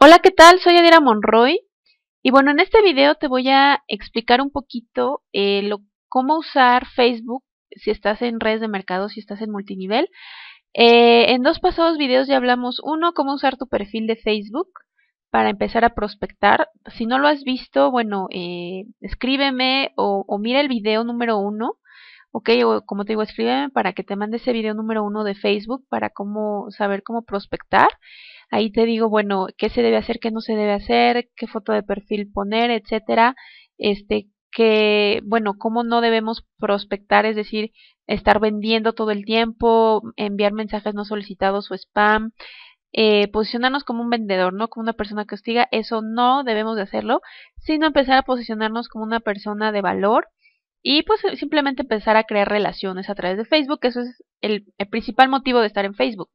Hola, ¿qué tal? Soy Adira Monroy y bueno, en este video te voy a explicar un poquito eh, cómo usar Facebook si estás en redes de mercado, si estás en multinivel. Eh, en dos pasados videos ya hablamos, uno, cómo usar tu perfil de Facebook para empezar a prospectar. Si no lo has visto, bueno, eh, escríbeme o, mira el video número uno ok, como te digo, escríbeme para que te mande ese video número uno de Facebook para cómo saber cómo prospectar. Ahí te digo, bueno, qué se debe hacer, qué no se debe hacer, qué foto de perfil poner, etcétera. Este, que, bueno, cómo no debemos prospectar, es decir, estar vendiendo todo el tiempo, enviar mensajes no solicitados o spam, eh, posicionarnos como un vendedor, no como una persona que hostiga, eso no debemos de hacerlo, sino empezar a posicionarnos como una persona de valor, y pues eh, simplemente empezar a crear relaciones a través de Facebook, eso es el, principal motivo de estar en Facebook.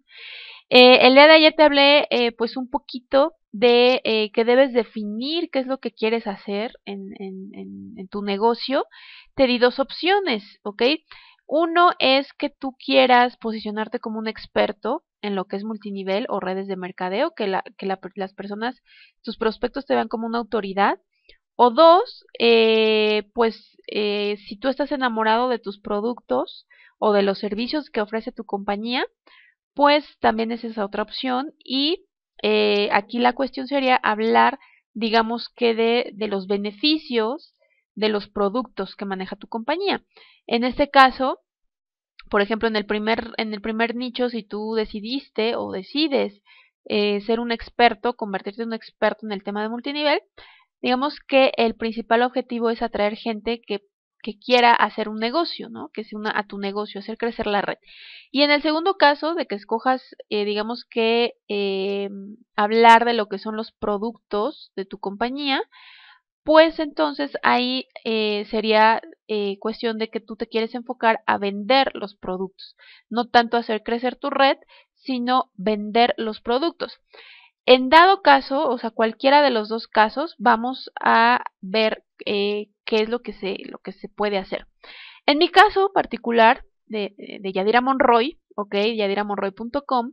Eh, el día de ayer te hablé eh, pues un poquito de que debes definir qué es lo que quieres hacer en, en, tu negocio. Te di dos opciones, ¿ok? Uno es que tú quieras posicionarte como un experto en lo que es multinivel o redes de mercadeo, que, las personas, tus prospectos te vean como una autoridad o dos, eh, pues eh, si tú estás enamorado de tus productos o de los servicios que ofrece tu compañía, pues también es esa otra opción. Y eh, aquí la cuestión sería hablar, digamos que de, de los beneficios de los productos que maneja tu compañía. En este caso, por ejemplo, en el primer, nicho, si tú decidiste o decides ser un experto, convertirte en un experto en el tema de multinivel, digamos que el principal objetivo es atraer gente que, quiera hacer un negocio, ¿no? Que sea una a tu negocio, hacer crecer la red. Y en el segundo caso, de que escojas, eh, digamos que eh, hablar de lo que son los productos de tu compañía, pues entonces ahí eh, sería cuestión de que tú te quieres enfocar a vender los productos, no tanto hacer crecer tu red, sino vender los productos. En dado caso, o sea, cualquiera de los dos casos, vamos a ver eh, qué es lo que, se, lo que se puede hacer. En mi caso particular de, eh, de Yadira Monroy, ok, yadiramonroy.com,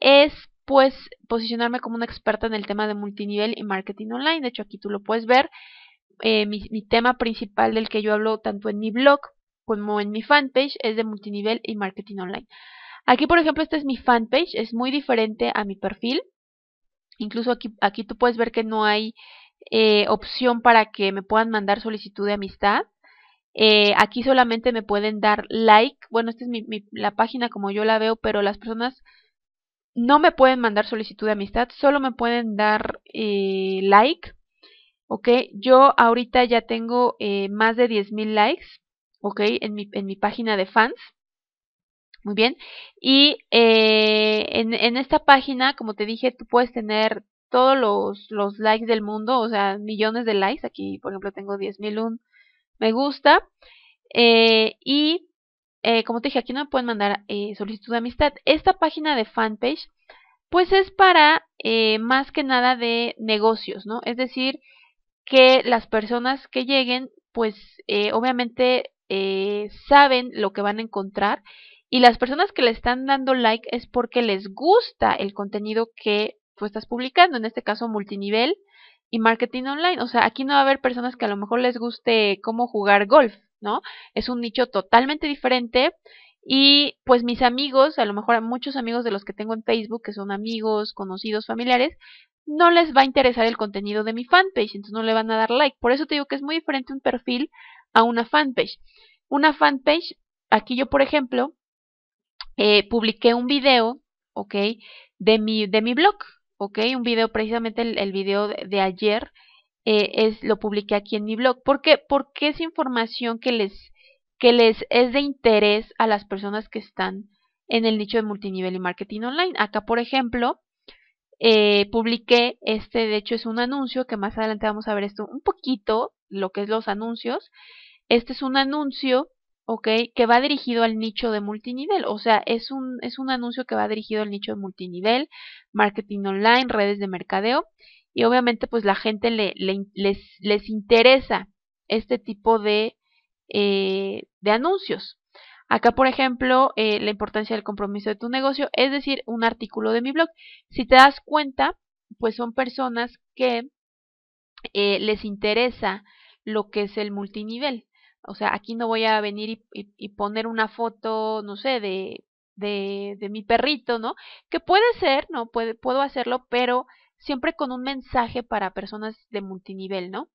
es pues posicionarme como una experta en el tema de multinivel y marketing online. De hecho, aquí tú lo puedes ver. Eh, mi, mi tema principal del que yo hablo tanto en mi blog como en mi fanpage es de multinivel y marketing online. Aquí, por ejemplo, esta es mi fanpage, es muy diferente a mi perfil. Incluso aquí, aquí tú puedes ver que no hay eh, opción para que me puedan mandar solicitud de amistad. Eh, aquí solamente me pueden dar like. Bueno, esta es la página como yo la veo, pero las personas no me pueden mandar solicitud de amistad, solo me pueden dar eh, like. Ok, yo ahorita ya tengo más de 10.000 likes, ok, en mi, en mi página de fans. Muy bien. Y eh, en, esta página, como te dije, tú puedes tener todos los, likes del mundo, o sea, millones de likes. Aquí, por ejemplo, tengo un me gusta. Eh, y eh, como te dije, aquí no me pueden mandar solicitud de amistad. Esta página de fanpage, pues es para más que nada de negocios, ¿no? Es decir, que las personas que lleguen, pues obviamente saben lo que van a encontrar y las personas que le están dando like es porque les gusta el contenido que tú estás publicando, en este caso multinivel y marketing online. O sea, aquí no va a haber personas que a lo mejor les guste cómo jugar golf, ¿no? Es un nicho totalmente diferente y pues mis amigos, a lo mejor muchos amigos de los que tengo en Facebook, que son amigos, conocidos, familiares, no les va a interesar el contenido de mi fanpage, entonces no le van a dar like. Por eso te digo que es muy diferente un perfil a una fanpage. Una fanpage, aquí yo por ejemplo, eh, publiqué un video, ¿ok? De mi, de mi blog, ¿ok? Un video, precisamente el, video de, ayer, eh, es, lo publiqué aquí en mi blog. ¿Por qué? Porque es información que les, que les es de interés a las personas que están en el nicho de multinivel y marketing online. Acá, por ejemplo, eh, publiqué este, de hecho es un anuncio, que más adelante vamos a ver esto un poquito, lo que es los anuncios. Este es un anuncio ¿ok? Que va dirigido al nicho de multinivel, o sea, es un, anuncio que va dirigido al nicho de multinivel, marketing online, redes de mercadeo, y obviamente pues la gente le, les, interesa este tipo de, eh, de anuncios. Acá, por ejemplo, eh, la importancia del compromiso de tu negocio, es decir, un artículo de mi blog. Si te das cuenta, pues son personas que eh, les interesa lo que es el multinivel, o sea, aquí no voy a venir y, poner una foto, no sé, de, mi perrito, ¿no? Que puede ser, ¿no? puedo hacerlo, pero siempre con un mensaje para personas de multinivel, ¿no?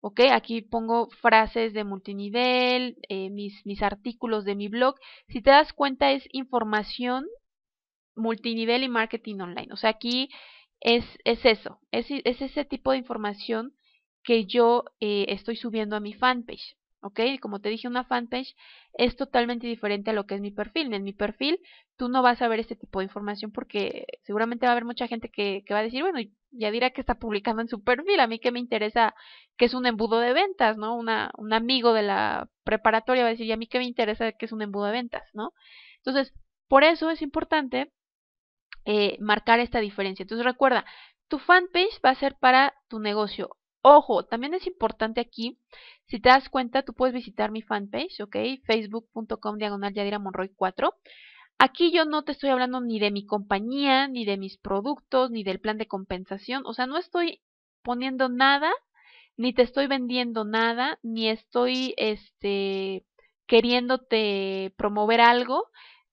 ¿ok? Aquí pongo frases de multinivel, eh, mis, artículos de mi blog. Si te das cuenta es información multinivel y marketing online. O sea, aquí es, eso, es, ese tipo de información que yo eh, estoy subiendo a mi fanpage. ¿ok? Como te dije, una fanpage es totalmente diferente a lo que es mi perfil. En mi perfil tú no vas a ver este tipo de información porque seguramente va a haber mucha gente que, va a decir, bueno, ya dirá que está publicando en su perfil, a mí que me interesa que es un embudo de ventas, ¿no? un amigo de la preparatoria va a decir, y a mí que me interesa que es un embudo de ventas, ¿no? Entonces, por eso es importante eh, marcar esta diferencia. Entonces recuerda, tu fanpage va a ser para tu negocio Ojo, también es importante aquí, si te das cuenta, tú puedes visitar mi fanpage, ¿ok? Facebook.com diagonal Yadira Monroy 4. Aquí yo no te estoy hablando ni de mi compañía, ni de mis productos, ni del plan de compensación. O sea, no estoy poniendo nada, ni te estoy vendiendo nada, ni estoy este, queriéndote promover algo.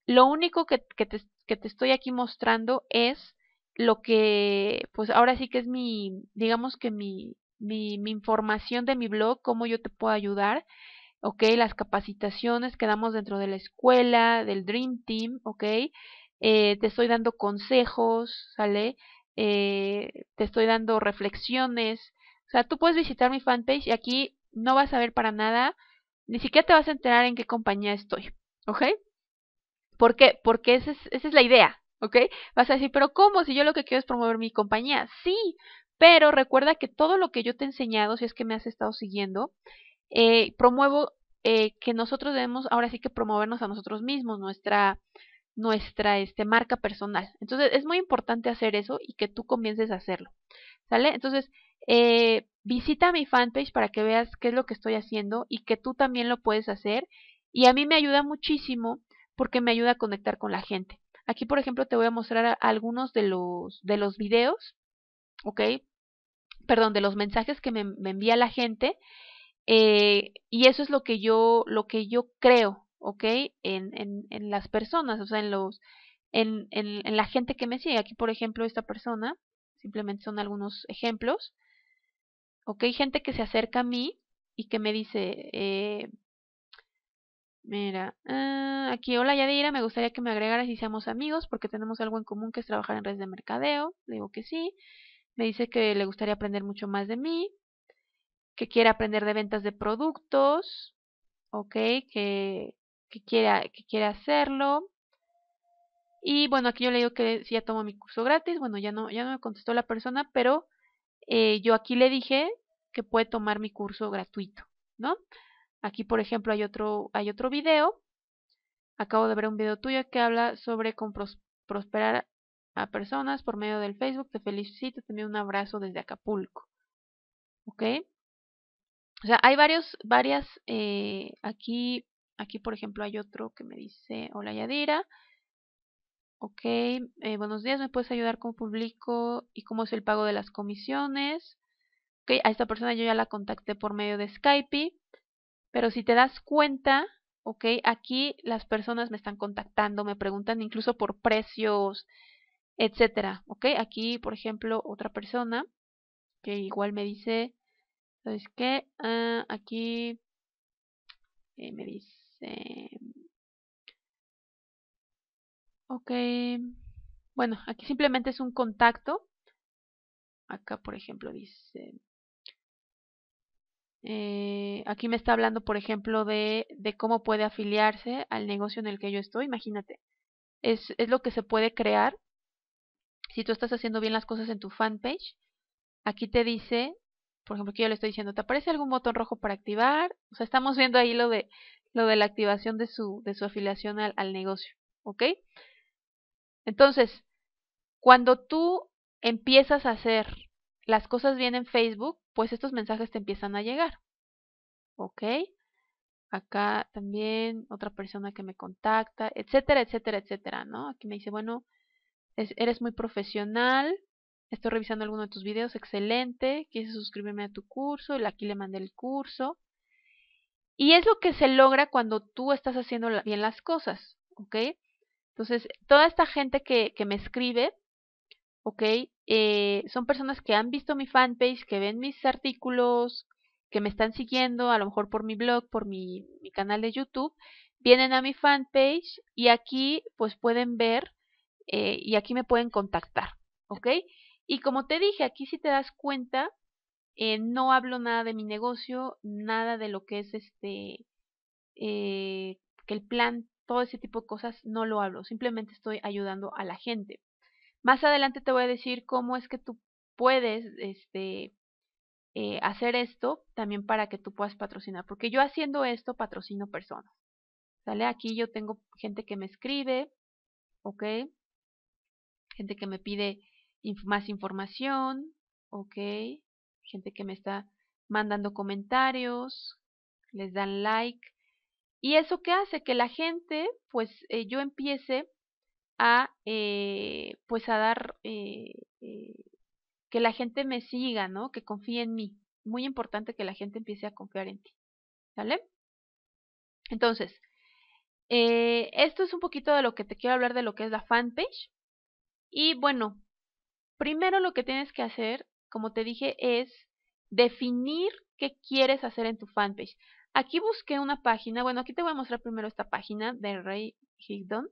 Lo único que, te, que te estoy aquí mostrando es lo que, pues ahora sí que es mi, digamos que mi, mi, información de mi blog, cómo yo te puedo ayudar. ¿ok? Las capacitaciones que damos dentro de la escuela, del Dream Team, ¿ok? Eh, te estoy dando consejos, ¿sale? Eh, te estoy dando reflexiones. O sea, tú puedes visitar mi fanpage y aquí no vas a ver para nada, ni siquiera te vas a enterar en qué compañía estoy, ¿ok? ¿Por qué? Porque esa es, esa es la idea, ¿ok? Vas a decir, pero ¿cómo? Si yo lo que quiero es promover mi compañía. Sí, pero recuerda que todo lo que yo te he enseñado, si es que me has estado siguiendo, eh, promuevo eh, que nosotros debemos ahora sí que promovernos a nosotros mismos, nuestra, nuestra este, marca personal. Entonces es muy importante hacer eso y que tú comiences a hacerlo. ¿Sale? Entonces eh, visita mi fanpage para que veas qué es lo que estoy haciendo y que tú también lo puedes hacer. Y a mí me ayuda muchísimo porque me ayuda a conectar con la gente. Aquí, por ejemplo, te voy a mostrar algunos de los, de los videos, ¿ok? perdón, de los mensajes que me, envía la gente. Eh, y eso es lo que yo, lo que yo creo, ¿ok? En, en, en las personas, o sea, en los, en, en, la gente que me sigue. Aquí, por ejemplo, esta persona, simplemente son algunos ejemplos. ¿ok? Gente que se acerca a mí y que me dice, eh, mira, ah, aquí, hola Yadira, me gustaría que me agregaras y seamos amigos porque tenemos algo en común que es trabajar en redes de mercadeo. Le digo que sí. Me dice que le gustaría aprender mucho más de mí, que quiere aprender de ventas de productos, ok, que, que, que quiere hacerlo. Y bueno, aquí yo le digo que si ya tomo mi curso gratis, bueno, ya no, ya no me contestó la persona, pero eh, yo aquí le dije que puede tomar mi curso gratuito, ¿no? Aquí, por ejemplo, hay otro, hay otro video. Acabo de ver un video tuyo que habla sobre cómo prosperar a personas por medio del Facebook. Te felicito, te envío un abrazo desde Acapulco. ¿Ok? O sea, hay varios, varias, eh, aquí, aquí por ejemplo hay otro que me dice, hola Yadira. Ok, eh, buenos días, ¿me puedes ayudar con público y cómo es el pago de las comisiones? Ok, a esta persona yo ya la contacté por medio de Skype, pero si te das cuenta, ok, aquí las personas me están contactando, me preguntan incluso por precios, etcétera. ¿Ok? Aquí, por ejemplo, otra persona que igual me dice, ¿sabes qué? Ah, aquí eh, me dice, ok, bueno, aquí simplemente es un contacto. Acá, por ejemplo, dice, eh, aquí me está hablando, por ejemplo, de, de cómo puede afiliarse al negocio en el que yo estoy. Imagínate, es, es lo que se puede crear si tú estás haciendo bien las cosas en tu fanpage, aquí te dice, por ejemplo, que yo le estoy diciendo, ¿te aparece algún botón rojo para activar? O sea, estamos viendo ahí lo de, lo de la activación de su, de su afiliación al, al negocio, ¿ok? Entonces, cuando tú empiezas a hacer las cosas bien en Facebook, pues estos mensajes te empiezan a llegar, ¿ok? Acá también otra persona que me contacta, etcétera, etcétera, etcétera, ¿no? Aquí me dice, bueno, eres muy profesional, estoy revisando alguno de tus videos, excelente, quise suscribirme a tu curso, aquí le mandé el curso. Y es lo que se logra cuando tú estás haciendo bien las cosas, ¿ok? Entonces, toda esta gente que, que me escribe, ¿ok? Eh, son personas que han visto mi fanpage, que ven mis artículos, que me están siguiendo, a lo mejor por mi blog, por mi, mi canal de YouTube, vienen a mi fanpage y aquí pues pueden ver eh, y aquí me pueden contactar, ¿ok? Y como te dije, aquí si te das cuenta, eh, no hablo nada de mi negocio, nada de lo que es este, eh, que el plan, todo ese tipo de cosas, no lo hablo, simplemente estoy ayudando a la gente. Más adelante te voy a decir cómo es que tú puedes este, hacer esto también para que tú puedas patrocinar, porque yo haciendo esto patrocino personas. ¿Sale? Aquí yo tengo gente que me escribe, ¿ok? gente que me pide más información, ok, gente que me está mandando comentarios, les dan like, y eso que hace que la gente, pues eh, yo empiece a, eh, pues a dar, eh, que la gente me siga, ¿no? Que confíe en mí. Muy importante que la gente empiece a confiar en ti, ¿sale? Entonces, esto es un poquito de lo que te quiero hablar de lo que es la fanpage. Y bueno, primero lo que tienes que hacer, como te dije, es definir qué quieres hacer en tu fanpage. Aquí busqué una página, bueno, aquí te voy a mostrar primero esta página de Ray Higdon.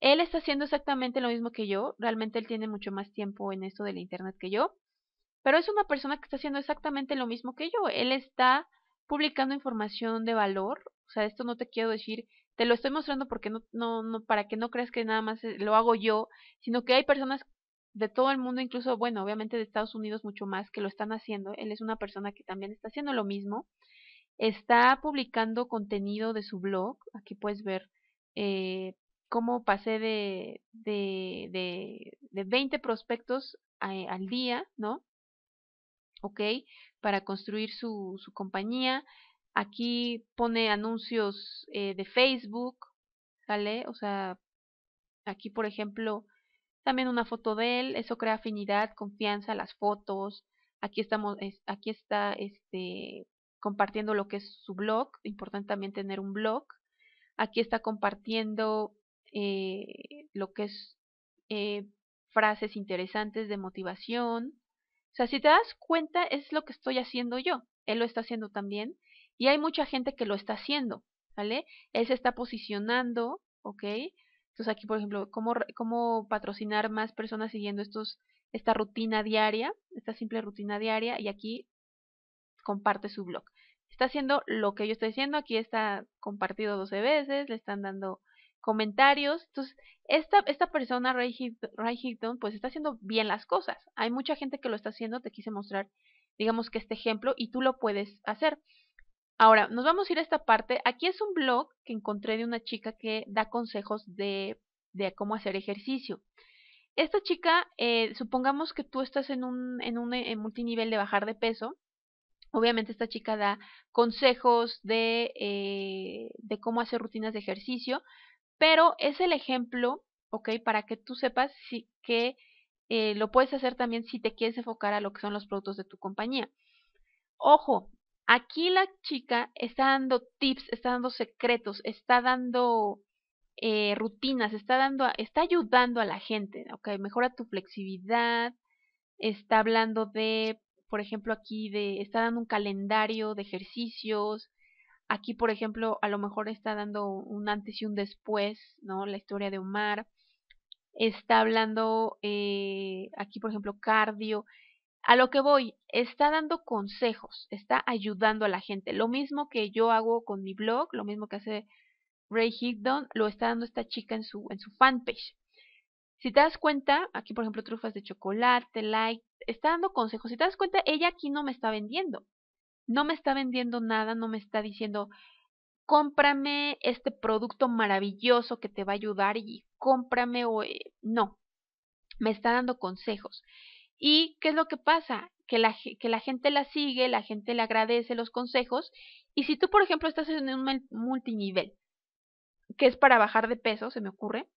Él está haciendo exactamente lo mismo que yo, realmente él tiene mucho más tiempo en esto del internet que yo, pero es una persona que está haciendo exactamente lo mismo que yo. Él está publicando información de valor, o sea, esto no te quiero decir te lo estoy mostrando porque no, para que no creas que nada más eh, lo hago yo, sino que hay personas de todo el mundo, incluso, bueno, obviamente de Estados Unidos mucho más, que lo están haciendo. Él es una persona que también está haciendo lo mismo. Está publicando contenido de su blog. Aquí puedes ver eh, cómo pasé de, de, 20 prospectos eh, al día, ¿no? ¿Ok? Para construir su compañía. Aquí pone anuncios eh, de Facebook, ¿sale? O sea, aquí por ejemplo, también una foto de él, eso crea afinidad, confianza, las fotos. Aquí estamos, aquí está este compartiendo lo que es su blog, importante también tener un blog. Aquí está compartiendo eh, lo que es eh, frases interesantes de motivación. O sea, si te das cuenta, es lo que estoy haciendo yo. Él lo está haciendo también. Y hay mucha gente que lo está haciendo, ¿vale? Él se está posicionando, ¿ok? Entonces aquí, por ejemplo, ¿cómo, cómo patrocinar más personas siguiendo estos, esta rutina diaria, esta simple rutina diaria, y aquí comparte su blog. Está haciendo lo que yo estoy haciendo, aquí está compartido 12 veces, le están dando comentarios. Entonces, esta, esta persona, Ray pues está haciendo bien las cosas. Hay mucha gente que lo está haciendo, te quise mostrar, digamos que este ejemplo, y tú lo puedes hacer. Ahora, nos vamos a ir a esta parte. Aquí es un blog que encontré de una chica que da consejos de, cómo hacer ejercicio. Esta chica, eh, supongamos que tú estás en un, eh, multinivel de bajar de peso. Obviamente esta chica da consejos eh, de, cómo hacer rutinas de ejercicio, pero es el ejemplo, ¿ok? Para que tú sepas que lo puedes hacer también si te quieres enfocar a lo que son los productos de tu compañía. Ojo, Aquí la chica está dando tips, está dando secretos, está dando eh, rutinas, está dando, está ayudando a la gente, ¿ok? Mejora tu flexibilidad, está hablando de, por ejemplo, aquí de, está dando un calendario de ejercicios, aquí, por ejemplo, a lo mejor está dando un antes y un después, ¿no? La historia de Omar, está hablando, eh, aquí, por ejemplo, cardio, a lo que voy, está dando consejos, está ayudando a la gente. Lo mismo que yo hago con mi blog, lo mismo que hace Ray Higdon, lo está dando esta chica en su, en su fanpage. Si te das cuenta, aquí por ejemplo trufas de chocolate, like, está dando consejos. Si te das cuenta, ella aquí no me está vendiendo. No me está vendiendo nada, no me está diciendo, cómprame este producto maravilloso que te va a ayudar y cómprame o... Eh", no, me está dando consejos. ¿Y qué es lo que pasa? Que la, que la gente la sigue, la gente le agradece los consejos. Y si tú, por ejemplo, estás en un multinivel, que es para bajar de peso, se me ocurre,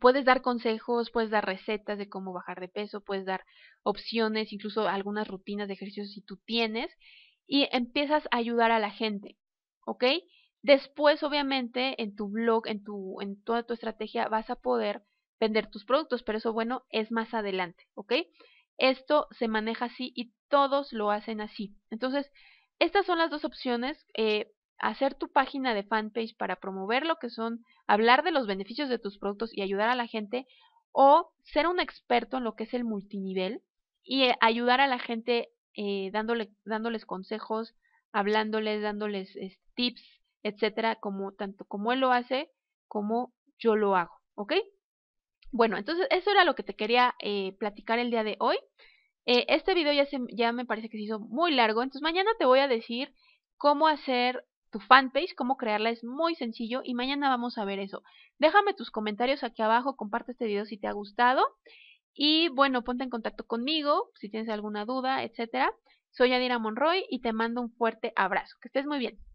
puedes dar consejos, puedes dar recetas de cómo bajar de peso, puedes dar opciones, incluso algunas rutinas de ejercicio si tú tienes, y empiezas a ayudar a la gente, ¿ok? Después, obviamente, en tu blog, en, tu, en toda tu estrategia, vas a poder vender tus productos, pero eso, bueno, es más adelante, ¿ok? Esto se maneja así y todos lo hacen así. Entonces, estas son las dos opciones. Eh, hacer tu página de fanpage para promover lo que son, hablar de los beneficios de tus productos y ayudar a la gente, o ser un experto en lo que es el multinivel y eh, ayudar a la gente eh, dándoles consejos, hablándoles, dándoles tips, etcétera, como tanto como él lo hace, como yo lo hago, ¿ok? Bueno, entonces eso era lo que te quería eh, platicar el día de hoy. Eh, este video ya, ya me parece que se hizo muy largo, entonces mañana te voy a decir cómo hacer tu fanpage, cómo crearla es muy sencillo y mañana vamos a ver eso. Déjame tus comentarios aquí abajo, comparte este video si te ha gustado y bueno, ponte en contacto conmigo si tienes alguna duda, etcétera. Soy Adira Monroy y te mando un fuerte abrazo. Que estés muy bien.